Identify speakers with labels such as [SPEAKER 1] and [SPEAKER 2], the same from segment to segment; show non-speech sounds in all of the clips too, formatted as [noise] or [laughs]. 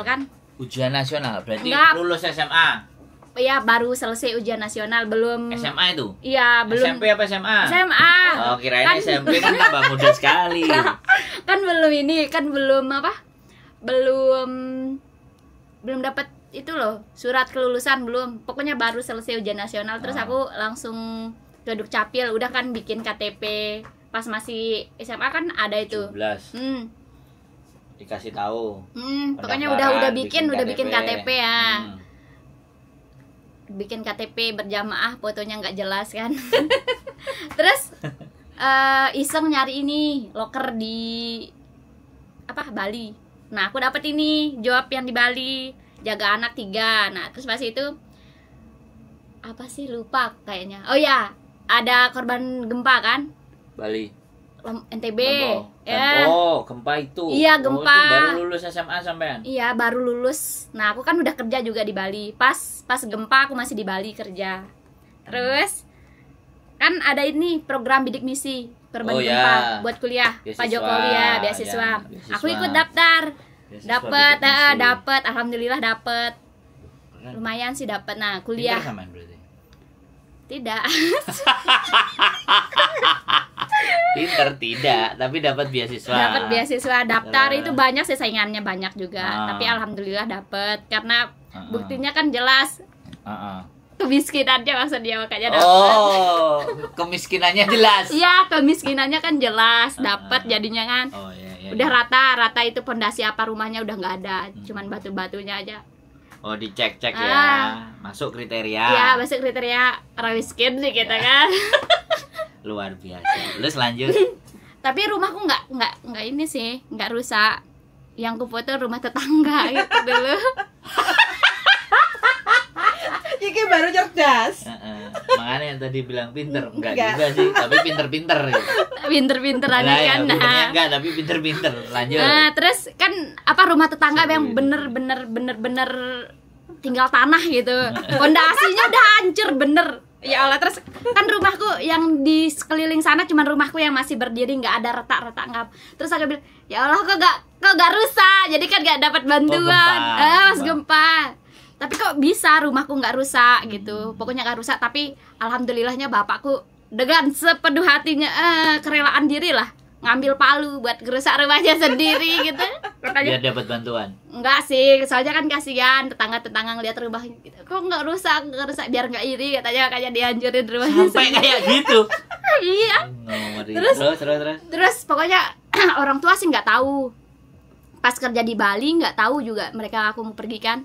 [SPEAKER 1] nasional
[SPEAKER 2] kan ujian nasional berarti Enggak. lulus SMA
[SPEAKER 1] ya baru selesai ujian nasional belum SMA itu iya belum SMP apa SMA SMA oh kirain kan, SMP kan tambah
[SPEAKER 2] muda sekali
[SPEAKER 1] [laughs] kan belum ini kan belum apa belum belum dapat itu loh surat kelulusan belum pokoknya baru selesai ujian nasional terus oh. aku langsung duduk capil udah kan bikin KTP pas masih SMA kan ada itu
[SPEAKER 2] 17. hmm dikasih tahu
[SPEAKER 1] hmm, pokoknya udah udah bikin, bikin udah bikin KTP ya hmm. bikin KTP berjamaah fotonya nggak jelas kan [laughs] terus uh, iseng nyari ini loker di apa Bali nah aku dapat ini jawab yang di Bali jaga anak tiga nah terus pas itu apa sih lupa kayaknya oh ya ada korban gempa kan Bali NTB ya kan- oh
[SPEAKER 2] gempa itu iya gempa oh, itu baru lulus SMA sampean
[SPEAKER 1] iya baru lulus nah aku kan udah kerja juga di Bali pas pas gempa aku masih di Bali kerja terus kan ada ini program bidik misi korban oh, gempa ya. buat kuliah biasiswa. Pak Jokowi ya, ya beasiswa. Ya, aku ikut daftar
[SPEAKER 2] dapat eh,
[SPEAKER 1] dapat alhamdulillah dapat lumayan sih dapat nah kuliah tidak [laughs] [laughs]
[SPEAKER 2] Pinter tidak, tapi dapat beasiswa. Dapat beasiswa daftar itu banyak
[SPEAKER 1] sih saingannya banyak juga, uh. tapi alhamdulillah dapat karena uh -uh. buktinya kan jelas. Uh -uh. Kemiskinannya maksudnya makanya dapat. Oh,
[SPEAKER 2] kemiskinannya jelas. [laughs]
[SPEAKER 1] Iya, kemiskinannya kan jelas, dapat jadinya kan. Oh, iya, iya, udah iya. rata, rata itu pondasi apa rumahnya udah nggak ada, hmm. cuman batu-batunya aja
[SPEAKER 2] Oh dicek-cek ya. ah. ya, masuk kriteria. Ya
[SPEAKER 1] masuk kriteria orang miskin sih kita ya. kan.
[SPEAKER 2] [laughs] Luar biasa. Terus lanjut. [laughs]
[SPEAKER 1] Tapi rumahku nggak nggak nggak ini sih, nggak rusak. Yang itu rumah tetangga [laughs] gitu dulu.
[SPEAKER 2] Iki baru cerdas. Uh -uh. Makanya yang tadi bilang pinter, enggak, enggak. juga sih, tapi pinter-pinter gitu.
[SPEAKER 1] Pinter-pinter aja nah, kan. Ya, nah.
[SPEAKER 2] enggak, tapi pinter-pinter. Lanjut. Nah,
[SPEAKER 1] terus kan apa rumah tetangga Sampai yang bener-bener bener-bener tinggal tanah gitu. Pondasinya udah hancur bener. Ya Allah, terus kan rumahku yang di sekeliling sana cuman rumahku yang masih berdiri nggak ada retak-retak nggak. Terus aku bilang, "Ya Allah, kok gak kok gak rusak? Jadi kan gak dapat bantuan." Oh, gempa. Eh, mas gempa. gempa tapi kok bisa rumahku nggak rusak gitu pokoknya nggak rusak tapi alhamdulillahnya bapakku dengan sepenuh hatinya eh, kerelaan diri lah ngambil palu buat gerusak rumahnya sendiri gitu katanya
[SPEAKER 2] biar dapat bantuan
[SPEAKER 1] enggak sih soalnya kan kasihan tetangga tetangga ngeliat rumah gitu. kok nggak rusak nggak rusak biar nggak iri katanya kayak dihancurin rumahnya sampai sendiri. kayak gitu [laughs] iya
[SPEAKER 2] oh, terus, terus terus terus
[SPEAKER 1] terus pokoknya [clears throat] orang tua sih nggak tahu pas kerja di Bali nggak tahu juga mereka aku mau pergi kan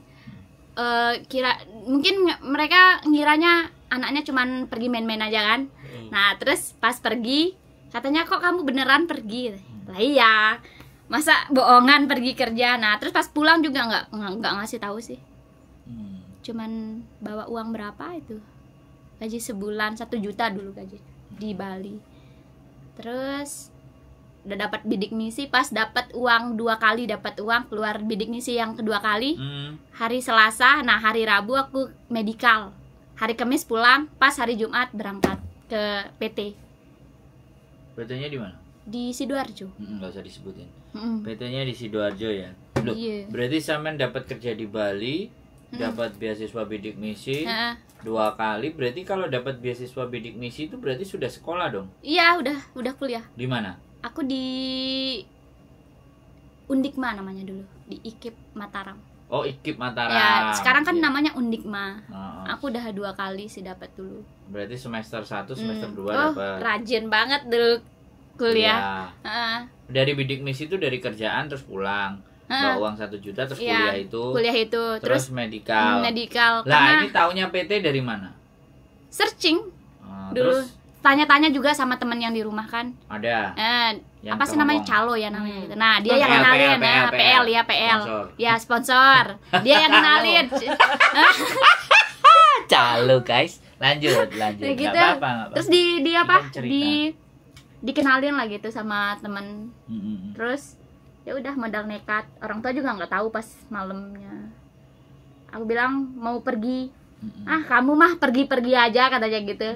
[SPEAKER 1] uh, kira mungkin mereka ngiranya anaknya cuman pergi main-main aja kan hmm. nah terus pas pergi katanya kok kamu beneran pergi hmm. lah iya masa bohongan pergi kerja nah terus pas pulang juga nggak nggak ngasih tahu sih hmm. cuman bawa uang berapa itu gaji sebulan satu juta dulu gaji di Bali terus udah dapat bidik misi pas dapat uang dua kali dapat uang keluar bidik misi yang kedua kali hmm. hari Selasa nah hari Rabu aku medical hari Kamis pulang pas hari Jumat berangkat ke PT PT-nya di mana di sidoarjo
[SPEAKER 2] hmm, nggak usah disebutin mm. PT-nya di sidoarjo ya Loh, yeah. berarti samen dapat kerja di Bali mm. dapat beasiswa bidik misi uh dua kali berarti kalau dapat beasiswa bidik misi itu berarti sudah sekolah dong
[SPEAKER 1] iya udah udah kuliah di mana aku di Undikma namanya dulu di Ikip Mataram.
[SPEAKER 2] Oh Ikip Mataram. Ya sekarang kan
[SPEAKER 1] yeah. namanya Undikma. Oh. Aku udah dua kali sih dapat
[SPEAKER 2] dulu. Berarti semester satu hmm. semester hmm. 2 oh, dapat. Rajin
[SPEAKER 1] banget dulu kuliah. Yeah. Iya. Uh.
[SPEAKER 2] Dari bidik misi itu dari kerjaan terus pulang. Bawa uang satu juta terus yeah. kuliah itu. Kuliah itu terus, terus Medical.
[SPEAKER 1] Medical. Lah ini taunya
[SPEAKER 2] PT dari mana? Searching. Oh, dulu. Terus
[SPEAKER 1] tanya-tanya juga sama temen yang di rumah kan ada eh, apa sih namanya calo ya namanya hmm. gitu nah dia PL, yang kenalin PL, nah, PL, PL, PL ya PL sponsor. ya sponsor dia yang kenalin
[SPEAKER 2] [laughs] calo guys lanjut lanjut nah, gitu. gak apa-apa, apa terus di
[SPEAKER 1] di apa di dikenalin lah gitu sama temen hmm. terus ya udah modal nekat orang tua juga nggak tahu pas malamnya aku bilang mau pergi ah kamu mah pergi-pergi aja katanya gitu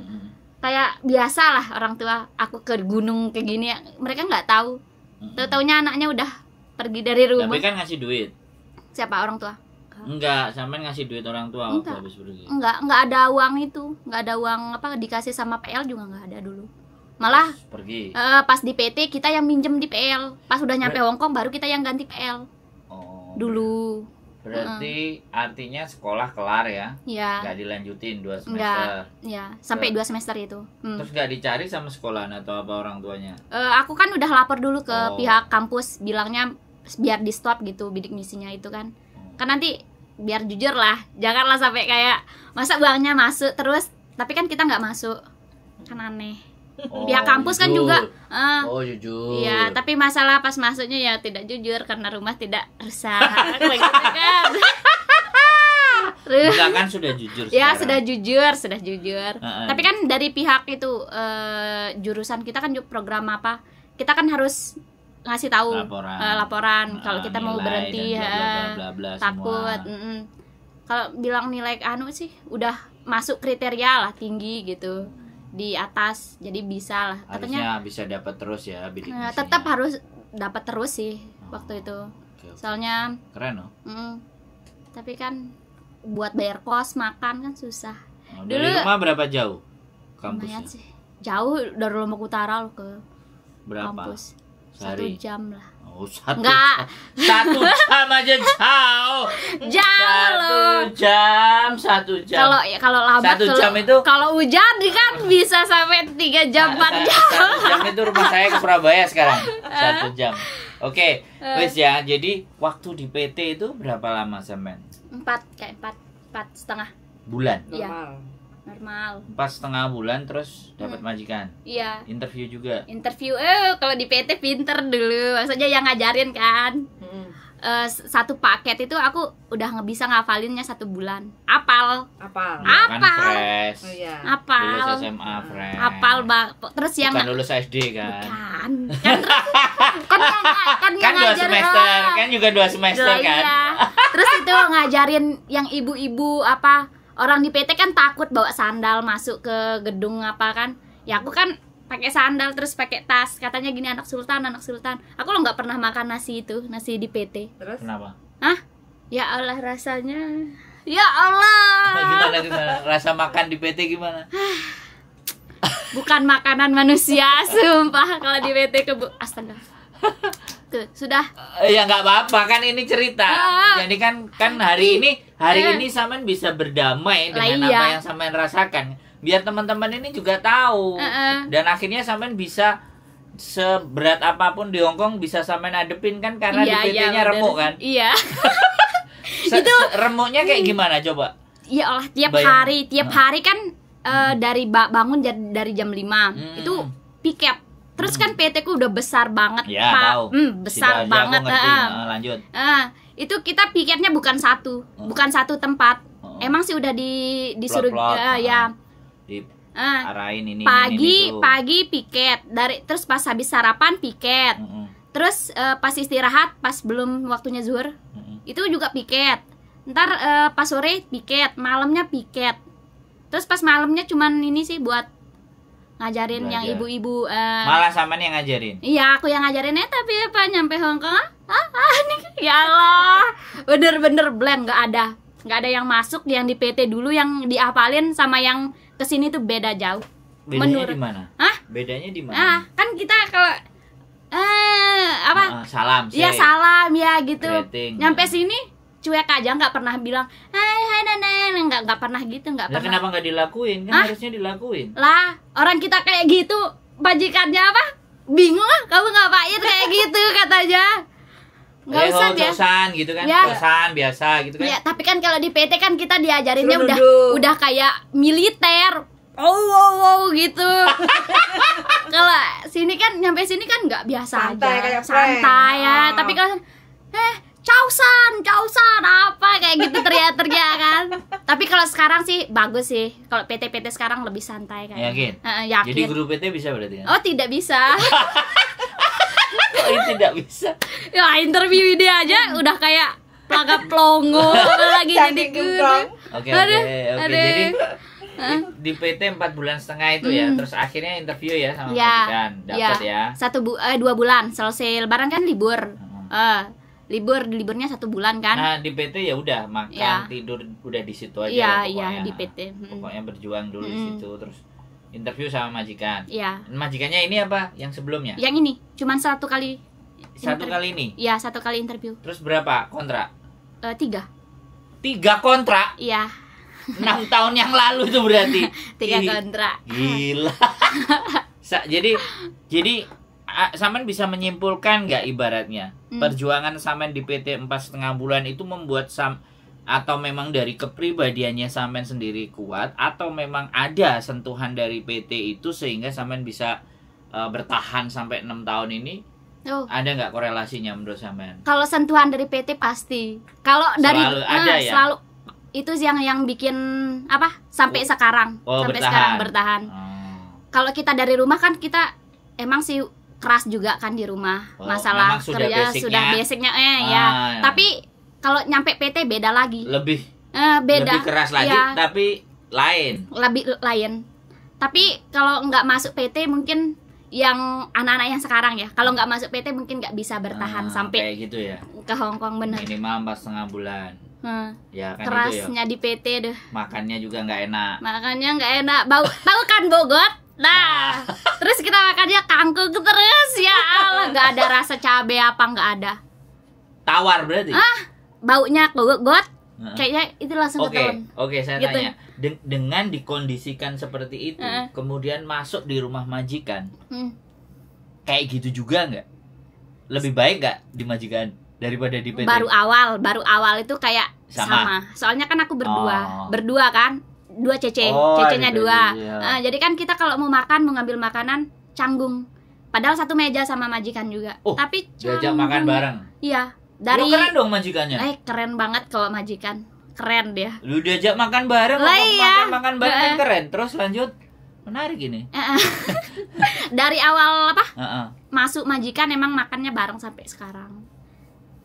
[SPEAKER 1] kayak biasa lah orang tua aku ke gunung kayak gini mereka nggak tahu hmm. tahu taunya anaknya udah pergi dari rumah tapi kan ngasih duit siapa orang tua
[SPEAKER 2] enggak sampean ngasih duit orang tua waktu enggak. habis pergi
[SPEAKER 1] enggak enggak ada uang itu enggak ada uang apa dikasih sama PL juga enggak ada dulu malah Terus pergi uh, pas di PT kita yang minjem di PL pas udah nyampe Hongkong baru kita yang ganti PL oh, dulu iya.
[SPEAKER 2] Berarti mm artinya sekolah kelar ya? Iya. Gak dilanjutin dua semester.
[SPEAKER 1] Iya, sampai dua semester itu. Hmm. Terus
[SPEAKER 2] gak dicari sama sekolah atau apa orang tuanya?
[SPEAKER 1] Uh, aku kan udah lapor dulu ke oh. pihak kampus, bilangnya biar di stop gitu bidik misinya itu kan. Hmm. Kan nanti biar jujur lah, janganlah sampai kayak masa uangnya masuk terus, tapi kan kita nggak masuk, kan aneh oh, kampus jujur. kan juga uh, oh
[SPEAKER 2] jujur iya
[SPEAKER 1] tapi masalah pas masuknya ya tidak jujur karena rumah tidak rusak [laughs] gitu kan. sudah [laughs] Enggak kan
[SPEAKER 2] sudah jujur ya sekarang. sudah
[SPEAKER 1] jujur sudah jujur uh, tapi kan dari pihak itu uh, jurusan kita kan juga program apa kita kan harus ngasih tahu laporan, uh, laporan uh, kalau kita mau berhenti ya takut mm -mm. kalau bilang nilai anu sih udah masuk kriteria lah tinggi gitu di atas jadi bisa lah katanya
[SPEAKER 2] bisa dapat terus ya bidik nah,
[SPEAKER 1] tetap harus dapat terus sih oh, waktu itu okay, okay. soalnya keren loh mm, tapi kan buat bayar kos makan kan susah
[SPEAKER 2] oh, dari dulu rumah berapa jauh kampusnya
[SPEAKER 1] sih. jauh dari Lombok Utara loh ke
[SPEAKER 2] berapa kampus satu jam lah satu Nggak. jam satu jam aja jauh
[SPEAKER 1] [laughs] jauh satu
[SPEAKER 2] jam satu jam kalau ya,
[SPEAKER 1] kalau lambat satu jam itu kalau hujan kan bisa sampai tiga jam nah, empat jam satu
[SPEAKER 2] jam itu rumah saya ke [laughs] Surabaya sekarang eh. satu jam Oke, okay, eh. wes ya. Jadi waktu di PT itu berapa lama semen?
[SPEAKER 1] Empat kayak empat empat setengah bulan. Iya. Normal normal
[SPEAKER 2] pas setengah bulan terus dapat hmm. majikan iya interview juga
[SPEAKER 1] interview eh oh, kalau di PT pinter dulu maksudnya yang ngajarin kan hmm. uh, satu paket itu aku udah nggak bisa ngafalinnya satu bulan apal apal ya, apal kan fresh. Oh, iya. apal lulus SMA fresh apal bak terus yang bukan
[SPEAKER 2] lulus SD kan
[SPEAKER 1] bukan kan terus, kan kan, kan dua semester ah. kan juga
[SPEAKER 2] dua semester dua, iya, kan iya.
[SPEAKER 1] terus itu [laughs] ngajarin yang ibu-ibu apa orang di PT kan takut bawa sandal masuk ke gedung apa kan ya aku kan pakai sandal terus pakai tas katanya gini anak sultan anak sultan aku lo nggak pernah makan nasi itu nasi di PT terus kenapa ah ya Allah rasanya ya Allah gimana
[SPEAKER 2] gimana rasa makan di PT gimana
[SPEAKER 1] [sighs] bukan makanan manusia [laughs] sumpah kalau di PT kebu astaga [laughs] ke sudah
[SPEAKER 2] eh, ya nggak apa-apa kan ini cerita ah, ah. jadi kan kan hari iya. ini hari iya. ini samen bisa berdamai dengan Laya. apa yang samen rasakan biar teman-teman ini juga tahu uh -uh. dan akhirnya samen bisa seberat apapun di Hongkong bisa samen adepin kan karena iya, DPT-nya iya, remuk kan
[SPEAKER 1] iya [laughs] [laughs] se itu remuknya kayak gimana coba ya Allah tiap Bayang. hari tiap hari kan uh, dari bangun dari jam 5 hmm. itu piket terus hmm. kan PT ku udah besar banget ya, pak tahu. Hmm, besar ya, banget ngerti. Uh, lanjut uh, itu kita pikirnya bukan satu uh. bukan satu tempat uh. emang sih udah di disuruh plot, plot. Uh, eh, nah. ya
[SPEAKER 2] Di ini pagi ini, ini, pagi
[SPEAKER 1] piket dari terus pas habis sarapan piket uh terus uh, pas istirahat pas belum waktunya zuhur uh itu juga piket ntar uh, pas sore piket malamnya piket terus pas malamnya cuman ini sih buat ngajarin Belajar. yang ibu-ibu uh, malah
[SPEAKER 2] sama nih yang ngajarin
[SPEAKER 1] iya aku yang ngajarin ya tapi apa nyampe Hongkong ah, ah, ah [laughs] nih ya Allah bener-bener blank nggak ada nggak ada yang masuk yang di PT dulu yang diapalin sama yang kesini tuh beda jauh
[SPEAKER 2] bedanya menurut di mana ah bedanya di mana ah
[SPEAKER 1] kan kita kalau eh apa ah, salam sih. ya salam ya gitu Rating. nyampe sini cuek aja nggak pernah bilang nenek nah, nah, nah, nggak nggak pernah gitu nggak pernah kenapa
[SPEAKER 2] nggak dilakuin kan Hah? harusnya dilakuin
[SPEAKER 1] lah orang kita kayak gitu bajikannya apa bingung lah kamu ngapain kayak [laughs] gitu katanya nggak ya, usah ya oh, kosan
[SPEAKER 2] gitu kan ya. kosan biasa gitu kan ya
[SPEAKER 1] tapi kan kalau di PT kan kita diajarinnya Suruh udah duduk. udah kayak militer oh wow, wow gitu [laughs] kalau sini kan nyampe sini kan nggak biasa santai, aja kayak santai prank. ya oh. tapi kalau eh causan causan apa kayak gitu teriak-teriak kan tapi kalau sekarang sih bagus sih kalau PT-PT sekarang lebih santai kan yakin uh, yakin jadi guru
[SPEAKER 2] PT bisa berarti kan?
[SPEAKER 1] oh tidak bisa
[SPEAKER 2] Kok tidak bisa?
[SPEAKER 1] Ya interview dia aja udah kayak pelagap plongo lagi jadi guru. Oke oke jadi
[SPEAKER 2] Jadi di PT empat bulan setengah itu ya, hmm. terus akhirnya interview ya sama ya, pendidikan, dapat ya. ya.
[SPEAKER 1] Satu bu eh, dua bulan, selesai lebaran kan libur. Hmm. Uh, libur liburnya satu bulan kan nah
[SPEAKER 2] di PT ya udah makan ya. tidur udah di situ aja ya, pokoknya ya, di
[SPEAKER 1] PT hmm. pokoknya
[SPEAKER 2] berjuang dulu hmm. di situ terus interview sama majikan ya. majikannya ini apa yang sebelumnya yang
[SPEAKER 1] ini cuman satu kali
[SPEAKER 2] satu kali ini
[SPEAKER 1] ya satu kali interview
[SPEAKER 2] terus berapa kontrak uh, tiga tiga kontrak
[SPEAKER 1] iya enam tahun yang lalu itu berarti [laughs] tiga kontrak
[SPEAKER 2] gila [laughs] jadi jadi Saman bisa menyimpulkan nggak ibaratnya hmm. perjuangan Saman di PT empat setengah bulan itu membuat Sam atau memang dari kepribadiannya Saman sendiri kuat atau memang ada sentuhan dari PT itu sehingga Saman bisa uh, bertahan sampai enam tahun ini Oh. Ada nggak korelasinya menurut Saman?
[SPEAKER 1] Kalau sentuhan dari PT pasti. Kalau dari selalu nah, ada nah, ya. Selalu itu yang yang bikin apa sampai oh. sekarang oh, sampai bertahan. sekarang bertahan. hmm. Kalau kita dari rumah kan kita emang sih keras juga kan di rumah oh, masalah sudah kerja basicnya. sudah basicnya eh ah, ya. ya tapi kalau nyampe PT beda lagi lebih eh, beda lebih keras lagi ya.
[SPEAKER 2] tapi lain
[SPEAKER 1] lebih lain tapi kalau nggak masuk PT mungkin yang anak-anak yang sekarang ya kalau nggak masuk PT mungkin nggak bisa bertahan ah, sampai kayak gitu ya ke Hongkong bener
[SPEAKER 2] minimal empat setengah bulan Hmm. Ya, kan ya. kerasnya ya. di PT deh makannya juga nggak enak
[SPEAKER 1] makannya nggak enak bau bau kan Bogor Nah, terus kita makannya kangkung terus ya Allah, nggak ada rasa cabe apa nggak ada.
[SPEAKER 2] Tawar berarti. Ah,
[SPEAKER 1] baunya got. Uh -huh. Kayaknya itu langsung okay, ketahuan. Oke,
[SPEAKER 2] okay, saya gitu. tanya. Den dengan dikondisikan seperti itu, uh kemudian masuk di rumah majikan. Hmm. Kayak gitu juga nggak? Lebih baik nggak di majikan daripada di PT? Baru
[SPEAKER 1] awal, baru awal itu kayak sama. sama. Soalnya kan aku berdua, oh. berdua kan dua cc oh, cc-nya dua iya. uh, jadi kan kita kalau mau makan mau ngambil makanan canggung padahal satu meja sama majikan juga oh, tapi diajak
[SPEAKER 2] makan bareng
[SPEAKER 1] iya dari lu keren
[SPEAKER 2] dong majikannya eh
[SPEAKER 1] keren banget kalau majikan keren dia
[SPEAKER 2] lu diajak makan bareng lah iya. makan makan bareng uh, keren terus lanjut menarik ini eh, eh.
[SPEAKER 1] [laughs] dari awal apa masuk majikan emang makannya bareng sampai sekarang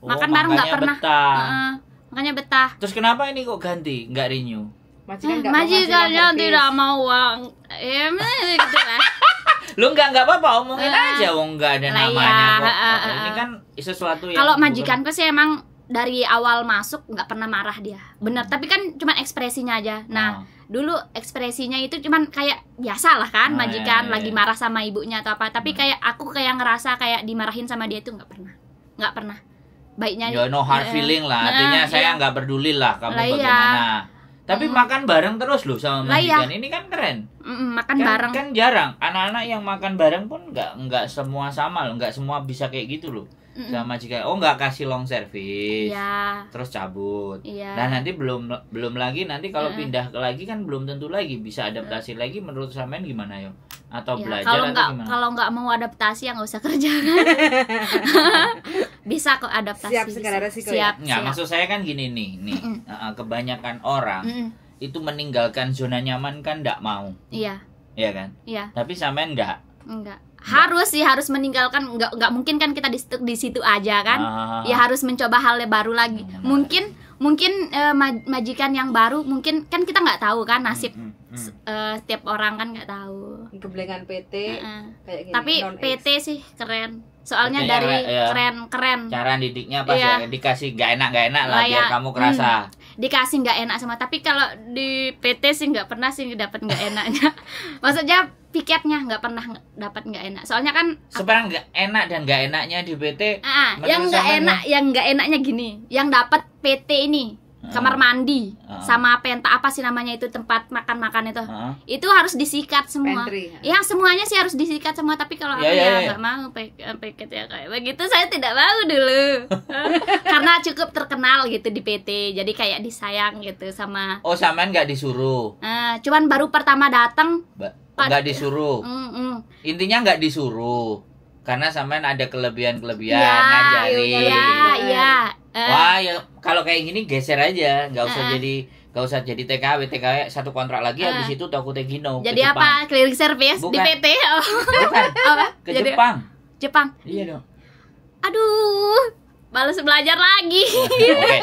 [SPEAKER 2] oh, makan bareng nggak pernah betah. Uh, makanya betah terus kenapa ini kok ganti nggak renew
[SPEAKER 1] Majikan yang tidak mau uang. Ya, gitu lah.
[SPEAKER 2] [laughs] Lu enggak enggak apa-apa omongin uh, aja wong oh, enggak ada namanya iya, kok. Uh, uh, ini kan sesuatu yang Kalau majikanku
[SPEAKER 1] sih emang dari awal masuk nggak pernah marah dia. benar. tapi kan cuma ekspresinya aja. Nah, dulu ekspresinya itu cuma kayak biasa lah kan, majikan iya, iya, lagi iya. marah sama ibunya atau apa. Tapi hmm. kayak aku kayak ngerasa kayak dimarahin sama dia itu nggak pernah. nggak pernah. Baiknya Ya no hard eh, feeling lah. Eh, Artinya saya
[SPEAKER 2] nggak peduli lah kamu bagaimana tapi hmm. makan bareng terus loh sama majikan. Ya. Ini kan keren. Mm, makan kan, bareng. Kan jarang anak-anak yang makan bareng pun nggak nggak semua sama loh, nggak semua bisa kayak gitu loh mm sama jika oh nggak kasih long service yeah. terus cabut yeah. dan nanti belum belum lagi nanti kalau yeah. pindah ke lagi kan belum tentu lagi bisa adaptasi yeah. lagi menurut samen gimana yo atau yeah. belajar kalau nggak
[SPEAKER 1] kalau nggak mau adaptasi ya nggak usah kerja kan? [laughs] bisa kok adaptasi siap segala resiko ya? siap, ya? siap. maksud
[SPEAKER 2] saya kan gini nih nih mm -mm. kebanyakan orang mm -mm. itu meninggalkan zona nyaman kan nggak mau iya yeah. iya kan iya yeah. tapi samen nggak
[SPEAKER 1] enggak harus sih harus meninggalkan nggak nggak mungkin kan kita di situ, di situ aja kan ah. ya harus mencoba hal yang baru lagi hmm. mungkin mungkin uh, majikan yang baru mungkin kan kita nggak tahu kan nasib hmm, hmm, hmm. Uh, setiap orang kan nggak tahu keblengan PT uh, kayak gini, tapi PT sih keren soalnya dari keren ya, ya. keren keren cara
[SPEAKER 2] didiknya pas yeah. ya, dikasih gak enak gak enak lah Laya, biar kamu kerasa hmm
[SPEAKER 1] dikasih nggak enak sama tapi kalau di PT sih nggak pernah sih dapat nggak enaknya [laughs] maksudnya piketnya nggak pernah dapat nggak enak soalnya kan sebenarnya
[SPEAKER 2] nggak enak dan nggak enaknya di PT uh, ah, yang nggak enak
[SPEAKER 1] yang nggak enaknya gini yang dapat PT ini kamar mandi uh. sama penta apa sih namanya itu tempat makan makan itu uh. itu harus disikat semua Pantry. ya semuanya sih harus disikat semua tapi kalau yeah, aku yeah, ya, ya, ya nggak yeah. mau eh, paket ya kayak begitu saya tidak mau dulu [laughs] ah. karena cukup terkenal gitu di PT jadi kayak disayang gitu sama oh
[SPEAKER 2] saman nggak disuruh
[SPEAKER 1] uh, cuman baru pertama datang
[SPEAKER 2] ba nggak disuruh mm -mm. intinya nggak disuruh karena saman ada kelebihan kelebihan ya, ngajarin iya iya Uh. Wah, ya kalau kayak gini geser aja, nggak usah uh. jadi nggak usah jadi TKW, TKW satu kontrak lagi uh. habis itu Tegino. Jadi ke apa?
[SPEAKER 1] clear service Bukan. di PT. Oh. Bukan. [laughs] Ke jadi, Jepang. Jepang. Iya dong. Aduh, males belajar lagi. Oke. Okay. [laughs]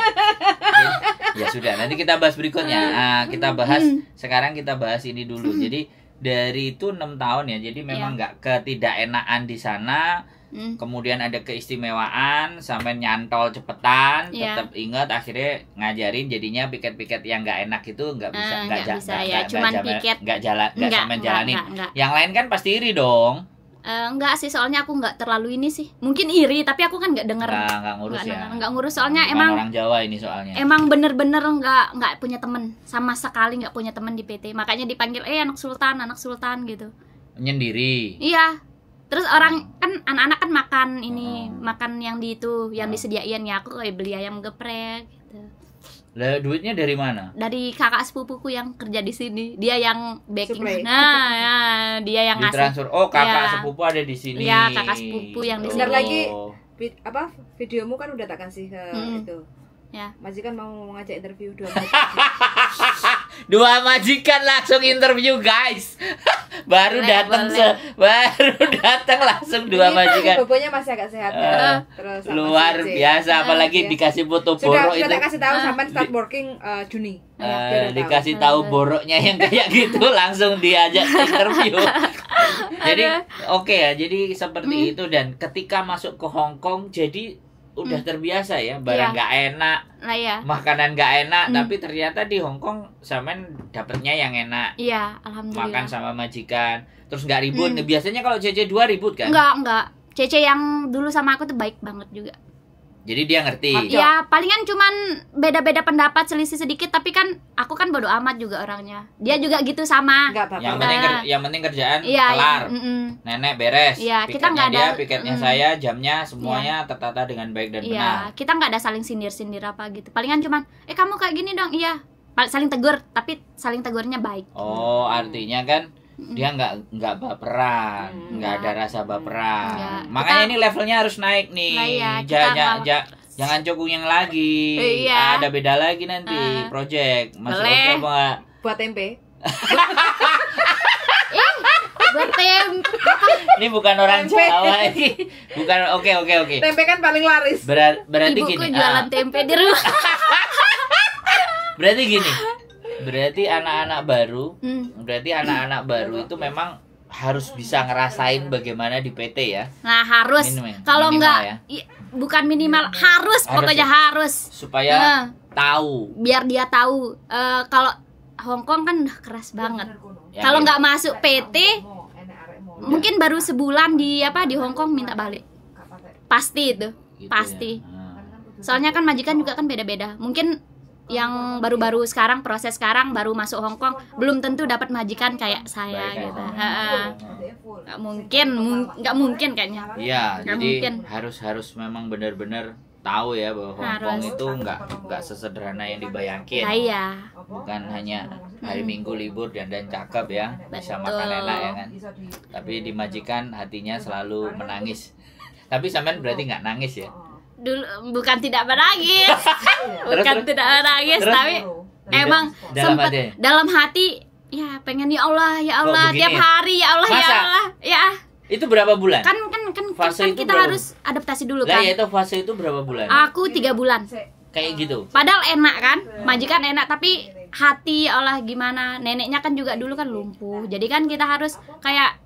[SPEAKER 2] Ya, ya sudah, nanti kita bahas berikutnya. Nah, kita bahas sekarang kita bahas ini dulu. Jadi dari itu enam tahun ya. Jadi memang iya. nggak yeah. ketidakenaan di sana hmm. kemudian ada keistimewaan sampai nyantol cepetan yeah. tetap ingat akhirnya ngajarin jadinya piket-piket yang nggak enak itu nggak bisa ah, nggak uh, bisa gak, ya gak, cuman piket nggak jalan nggak sampai jalanin enggak, enggak. yang lain kan pasti iri dong
[SPEAKER 1] Uh, eh, enggak sih soalnya aku nggak terlalu ini sih mungkin iri tapi aku kan nggak denger nggak,
[SPEAKER 2] enggak ngurus enggak, ya nggak
[SPEAKER 1] ngurus soalnya Bukan emang orang
[SPEAKER 2] Jawa ini soalnya
[SPEAKER 1] emang bener-bener nggak nggak punya temen sama sekali nggak punya temen di PT makanya dipanggil eh anak Sultan anak Sultan gitu
[SPEAKER 2] nyendiri
[SPEAKER 1] iya terus orang kan anak-anak kan makan ini hmm. makan yang di itu yang hmm. disediain ya aku kayak beli ayam geprek gitu.
[SPEAKER 2] lah duitnya dari mana?
[SPEAKER 1] Dari kakak sepupuku yang kerja di sini. Dia yang backing. Supply. [laughs] Nah, ya, dia yang ngasih. transfer. Oh, kakak ya.
[SPEAKER 2] sepupu ada di sini. Iya, kakak
[SPEAKER 1] sepupu yang di sini. Bentar lagi vid, apa videomu kan udah tak kasih ke hmm. itu. Ya. kan mau ngajak interview dua [laughs]
[SPEAKER 2] dua majikan langsung interview guys [laughs] baru datang se baru [laughs] datang langsung dua majikan
[SPEAKER 1] masih agak sehat ya. eh, terus luar biasa apalagi uh, dikasih
[SPEAKER 2] foto borok itu sudah kasih tahu uh, sampai start working uh, Juni uh, dikasih tahu boroknya yang kayak [laughs] gitu langsung diajak interview jadi oke okay ya jadi seperti hmm. itu dan ketika masuk ke Hong Kong jadi udah hmm. terbiasa ya barang iya. nggak yeah. enak nah, yeah. makanan nggak enak hmm. tapi ternyata di Hong Kong zaman dapetnya yang enak
[SPEAKER 1] iya yeah, alhamdulillah makan sama
[SPEAKER 2] majikan terus nggak ribut hmm. Nah, biasanya kalau CC dua ribut kan nggak
[SPEAKER 1] nggak CC yang dulu sama aku tuh baik banget juga
[SPEAKER 2] jadi dia ngerti. Iya, ya,
[SPEAKER 1] palingan cuman beda-beda pendapat selisih sedikit tapi kan aku kan bodo amat juga orangnya. Dia juga gitu sama. Enggak apa-apa. Yang penting nah.
[SPEAKER 2] yang penting kerjaan iya, kelar. Iya, mm -mm. Nenek beres. Iya, kita nggak ada dia, piketnya mm, saya, jamnya semuanya iya. tertata dengan baik dan iya, benar. Iya,
[SPEAKER 1] kita nggak ada saling sindir-sindir apa gitu. Palingan cuman eh kamu kayak gini dong. Iya. Saling tegur tapi saling tegurnya baik. Oh,
[SPEAKER 2] artinya kan dia nggak nggak baperan, hmm nggak ada rasa baperan. Ya. Makanya kita, ini levelnya harus naik nih. Nah, ya, ja, jangan cokung yang lagi. Iya. Ada beda lagi nanti uh, project. masih Oke apa? Buat tempe. [laughs] buat tempe. Ini bukan orang tempe. Jawa ini. Bukan oke okay, oke okay, oke. Okay. Tempe
[SPEAKER 1] kan paling laris. Berat, berarti Ibuku gini. jualan uh, tempe di rumah.
[SPEAKER 2] [laughs] berarti gini berarti anak-anak baru hmm. berarti anak-anak baru itu memang harus bisa ngerasain bagaimana di PT ya
[SPEAKER 1] nah harus kalau nggak ya. bukan minimal harus, harus pokoknya ya. harus
[SPEAKER 2] supaya uh, tahu
[SPEAKER 1] biar dia tahu uh, kalau Hongkong kan keras banget ya, kalau ya. nggak ya. masuk PT mungkin baru sebulan di apa di Hongkong minta balik pasti itu gitu ya. pasti ya. Soalnya kan majikan juga kan beda-beda. Mungkin yang baru-baru sekarang proses sekarang baru masuk Hong Kong belum tentu dapat majikan kayak saya gitu. mungkin, nggak mung, mungkin kayaknya. Iya, jadi mungkin.
[SPEAKER 2] harus harus memang benar-benar tahu ya bahwa Hong harus. Kong itu nggak nggak sesederhana yang dibayangkan. Nah, iya. Bukan hanya hari hmm. Minggu libur dan dan cakep ya, Betul. bisa makan enak ya kan. Tapi dimajikan hatinya selalu menangis. Tapi sampean berarti nggak nangis ya?
[SPEAKER 1] dulu bukan tidak menangis [laughs] bukan tidak menangis terus, tapi emang dalam sempat dalam hati ya pengen ya Allah ya Allah tiap ya? hari ya Allah ya Allah ya
[SPEAKER 2] itu berapa bulan kan kan kan fase kan, kan kita berapa? harus
[SPEAKER 1] adaptasi dulu kan iya, itu
[SPEAKER 2] fase itu berapa bulan aku tiga bulan kayak gitu
[SPEAKER 1] padahal enak kan majikan enak tapi hati ya Allah gimana neneknya kan juga dulu kan lumpuh iya. jadi kan kita harus kayak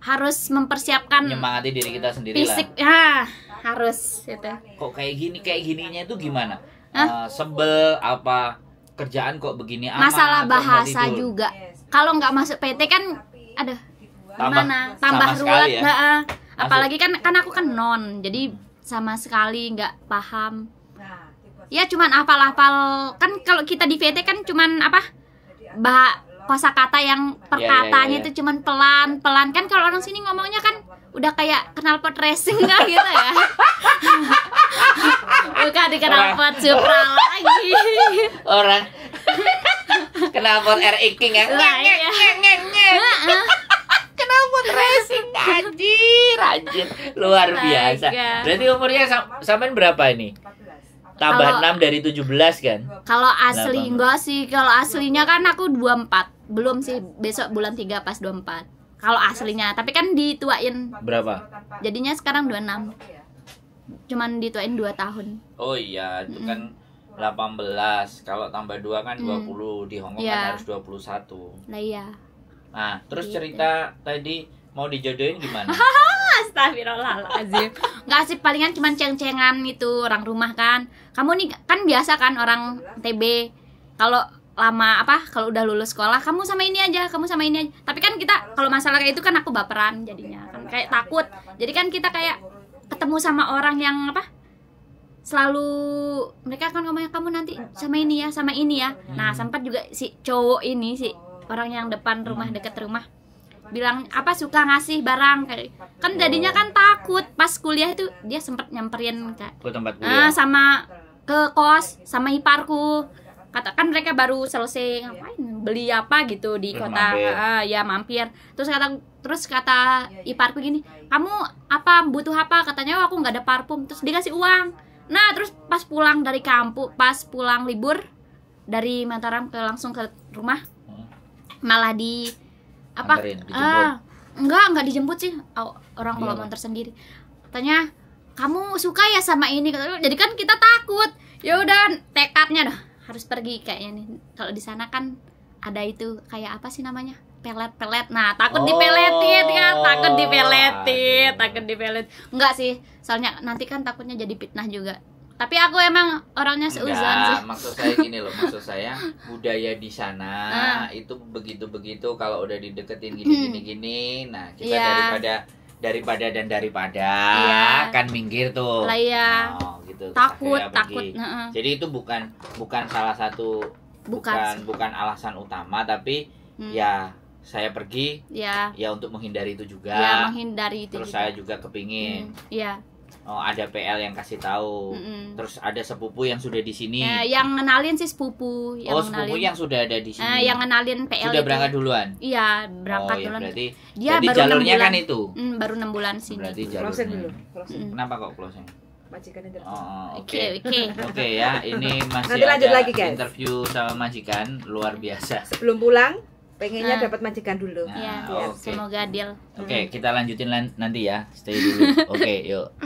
[SPEAKER 1] harus mempersiapkan
[SPEAKER 2] diri kita fisik
[SPEAKER 1] Ya harus itu
[SPEAKER 2] kok kayak gini kayak gininya itu gimana Hah? Uh, sebel apa kerjaan kok begini aman, masalah bahasa
[SPEAKER 1] juga kalau nggak masuk PT kan ada gimana tambah ruwet ya? Nah, apalagi kan kan aku kan non jadi sama sekali nggak paham ya cuman apal apal kan kalau kita di PT kan cuman apa bah kata yang iya, iya, iya, perkatanya yeah, yeah, yeah, itu cuman pelan-pelan kan kalau orang sini ngomongnya kan udah kayak pot racing nggak gitu ya [laughs] bukan di pot Supra lagi
[SPEAKER 2] [laughs] orang knalpot RX King ya iya. [laughs] kenal pot racing anjir anjir luar biasa berarti umurnya sam sampean berapa ini tambah kalo, 6 dari 17 kan
[SPEAKER 1] kalau nah, asli enggak sih kalau aslinya kan aku 24 belum sih besok bulan 3 pas 24 kalau aslinya tapi kan dituain berapa jadinya sekarang 26 cuman dituain 2 tahun
[SPEAKER 2] oh iya itu mm kan 18 kalau tambah 2 kan mm. 20 di Hongkong yeah. kan iya. harus 21 nah iya nah terus gitu. cerita tadi mau dijodohin gimana
[SPEAKER 1] [laughs] Astagfirullahaladzim Gak sih palingan cuman ceng-cengan itu orang rumah kan Kamu nih kan biasa kan orang TB Kalau lama apa kalau udah lulus sekolah kamu sama ini aja kamu sama ini aja tapi kan kita kalau masalah kayak itu kan aku baperan jadinya kan kayak takut kan. jadi kan kita kayak ketemu sama orang yang apa selalu mereka akan ngomongnya kamu nanti sama ini ya sama ini ya hmm. nah sempat juga si cowok ini si orang yang depan rumah deket rumah bilang apa suka ngasih barang kayak kan jadinya kan oh. takut pas kuliah itu dia sempat nyamperin kak
[SPEAKER 2] ke tempat ah, kuliah. Eh,
[SPEAKER 1] sama ke kos sama iparku katakan mereka baru selesai iya. ngapain beli apa gitu di Belum kota mampir. Uh, ya mampir terus kata terus kata yeah, iya, iparku iya, gini kamu apa butuh apa katanya oh, aku nggak ada parfum terus dikasih uang nah terus pas pulang dari kampung pas pulang libur dari Mataram ke langsung ke rumah hmm. malah di apa ah eh, uh, enggak enggak dijemput sih oh, orang kalau yeah. motor sendiri katanya kamu suka ya sama ini jadi kan kita takut ya udah tekadnya dah harus pergi kayaknya nih kalau di sana kan ada itu kayak apa sih namanya pelet pelet nah takut ya, oh. dipeletin kan takut dipeletin takut dipelet enggak sih soalnya nanti kan takutnya jadi fitnah juga tapi aku emang orangnya seuzon sih. maksud saya gini loh maksud saya
[SPEAKER 2] [laughs] budaya di sana nah. itu begitu begitu kalau udah dideketin gini gini gini nah kita yeah. daripada daripada dan daripada iya. kan minggir tuh lah iya. oh, gitu takut
[SPEAKER 1] takut uh uh.
[SPEAKER 2] jadi itu bukan bukan salah satu bukan bukan, bukan alasan utama tapi hmm. ya saya pergi ya ya untuk menghindari itu juga ya
[SPEAKER 1] menghindari itu terus juga. saya
[SPEAKER 2] juga kepingin hmm. ya Oh ada PL yang kasih tahu, mm -hmm. terus ada sepupu yang sudah di sini. Ya,
[SPEAKER 1] yang ngenalin sih sepupu. Yang oh sepupu yang sudah ada di eh, sini. Eh, yang ngenalin PL. Sudah itu.
[SPEAKER 2] berangkat duluan.
[SPEAKER 1] Iya berangkat oh, ya, duluan. Ya, berarti dia berarti baru jalurnya 6 bulan. kan itu. Mm, baru enam bulan sih. Berarti gitu. jalurnya. Closing dulu. Mm.
[SPEAKER 2] Kenapa kok closing?
[SPEAKER 1] Majikan interview. Oh, oh oke oke oke
[SPEAKER 2] ya ini [laughs] masih Nanti lanjut ada lagi, guys. interview sama majikan luar biasa. Sebelum
[SPEAKER 1] pulang pengennya nah. dapat majikan dulu. Nah, iya, okay. semoga adil. Oke, okay, mm.
[SPEAKER 2] kita lanjutin lan nanti ya. Stay dulu. [laughs] Oke, okay, yuk.